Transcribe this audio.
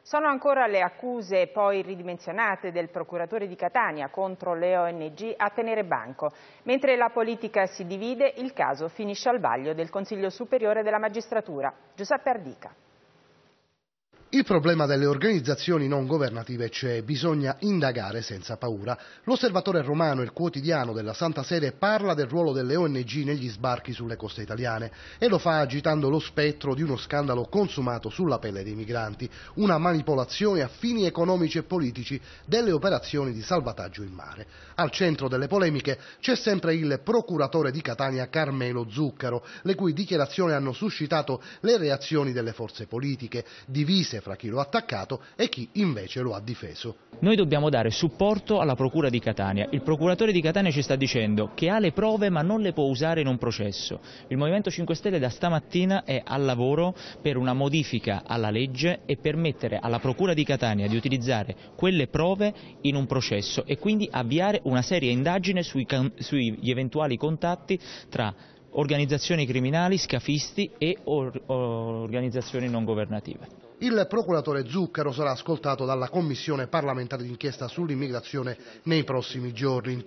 Sono ancora le accuse poi ridimensionate del procuratore di Catania contro le ONG a tenere banco. Mentre la politica si divide, il caso finisce al vaglio del Consiglio Superiore della Magistratura. Giuseppe Ardica. Il problema delle organizzazioni non governative c'è, bisogna indagare senza paura. L'osservatore romano, il quotidiano della Santa Sede, parla del ruolo delle ONG negli sbarchi sulle coste italiane e lo fa agitando lo spettro di uno scandalo consumato sulla pelle dei migranti, una manipolazione a fini economici e politici delle operazioni di salvataggio in mare. Al centro delle polemiche c'è sempre il procuratore di Catania Carmelo Zuccaro, le cui dichiarazioni hanno suscitato le reazioni delle forze politiche, divise fra chi lo ha attaccato e chi invece lo ha difeso. Noi dobbiamo dare supporto alla Procura di Catania. Il procuratore di Catania ci sta dicendo che ha le prove ma non le può usare in un processo. Il Movimento 5 Stelle da stamattina è al lavoro per una modifica alla legge e permettere alla Procura di Catania di utilizzare quelle prove in un processo e quindi avviare una seria indagine sui, sugli eventuali contatti tra organizzazioni criminali, scafisti e or organizzazioni non governative. Il procuratore Zucchero sarà ascoltato dalla Commissione parlamentare d'inchiesta sull'immigrazione nei prossimi giorni.